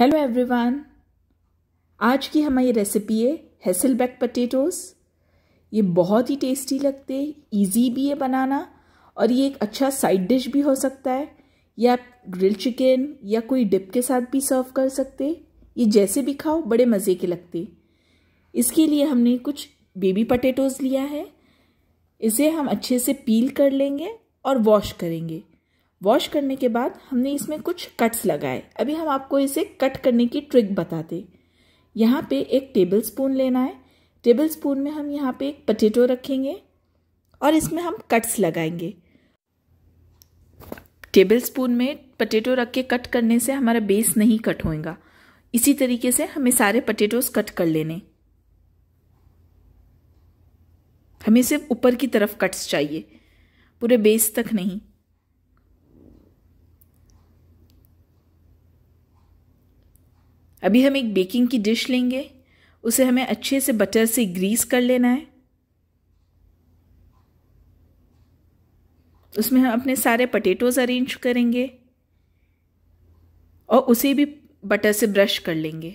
hello everyone आज की हमारी रेसिपी है हेसल बैक पटेटोस ये बहुत ही टेस्टी लगते हैं ईजी भी है बनाना और ये एक अच्छा साइड डिश भी हो सकता है या आप ग्रिल चिकन या कोई डिप के साथ भी सर्व कर सकते ये जैसे भी खाओ बड़े मज़े के लगते इसके लिए हमने कुछ बेबी पटेटोज़ लिया है इसे हम अच्छे से पील कर लेंगे और वॉश करेंगे वॉश करने के बाद हमने इसमें कुछ कट्स लगाए अभी हम आपको इसे कट करने की ट्रिक बताते यहाँ पे एक टेबल स्पून लेना है टेबल स्पून में हम यहाँ पे एक पटेटो रखेंगे और इसमें हम कट्स लगाएंगे टेबल स्पून में पटेटो रख के कट करने से हमारा बेस नहीं कट होएगा इसी तरीके से हमें सारे पटेटोज कट कर लेने हमें सिर्फ ऊपर की तरफ कट्स चाहिए पूरे बेस तक नहीं अभी हम एक बेकिंग की डिश लेंगे उसे हमें अच्छे से बटर से ग्रीस कर लेना है उसमें हम अपने सारे पटेटोज़ अरेंज करेंगे और उसे भी बटर से ब्रश कर लेंगे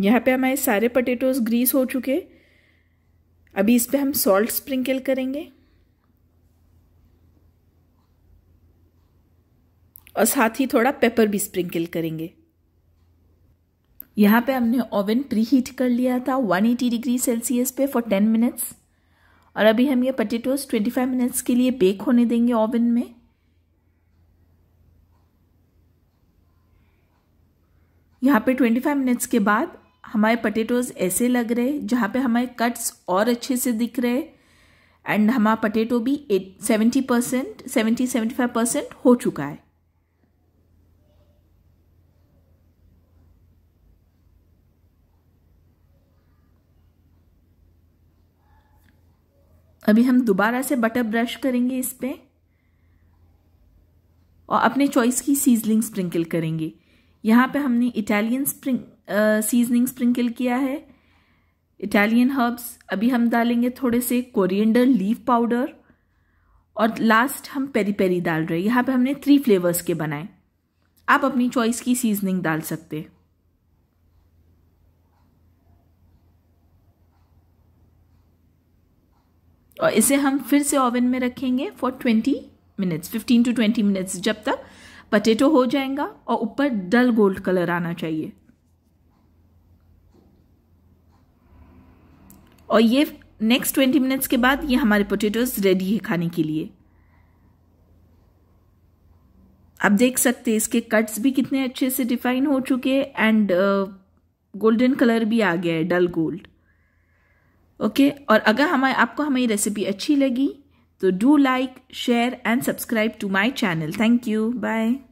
यहाँ पे हमारे सारे पटेटोज़ ग्रीस हो चुके अभी इस पर हम सॉल्ट स्प्रिंकल करेंगे और साथ ही थोड़ा पेपर भी स्प्रिंकल करेंगे यहाँ पे हमने ओवन प्री हीट कर लिया था 180 डिग्री सेल्सियस पे फॉर 10 मिनट्स और अभी हम ये पटेटोज 25 मिनट्स के लिए बेक होने देंगे ओवन में यहाँ पे 25 मिनट्स के बाद हमारे पटेटोज़ ऐसे लग रहे जहाँ पे हमारे कट्स और अच्छे से दिख रहे एंड हमारा पटेटो भी at seventy percent seventy seventy five percent हो चुका है अभी हम दोबारा से बटर ब्रश करेंगे इस पर और अपने चॉइस की सीजलिंग स्प्रिंकल करेंगे यहाँ पे हमने इटालियन स्प्रिंग सीजनिंग स्प्रिंकल किया है इटालियन हर्ब्स अभी हम डालेंगे थोड़े से कोरिएंडर लीव पाउडर और लास्ट हम पेरी पेरी डाल रहे हैं यहाँ पे हमने थ्री फ्लेवर्स के बनाए आप अपनी चॉइस की सीजनिंग डाल सकते हैं और इसे हम फिर से ओवन में रखेंगे for twenty minutes fifteen to twenty minutes जब तक पटेटो हो जाएगा और ऊपर डल गोल्ड कलर आना चाहिए और ये नेक्स्ट ट्वेंटी मिनट्स के बाद ये हमारे पोटेटोज रेडी है खाने के लिए आप देख सकते हैं इसके कट्स भी कितने अच्छे से डिफाइन हो चुके हैं एंड गोल्डन कलर भी आ गया है डल गोल्ड ओके और अगर हमारे आपको हमारी रेसिपी अच्छी लगी तो do like share and subscribe to my channel thank you bye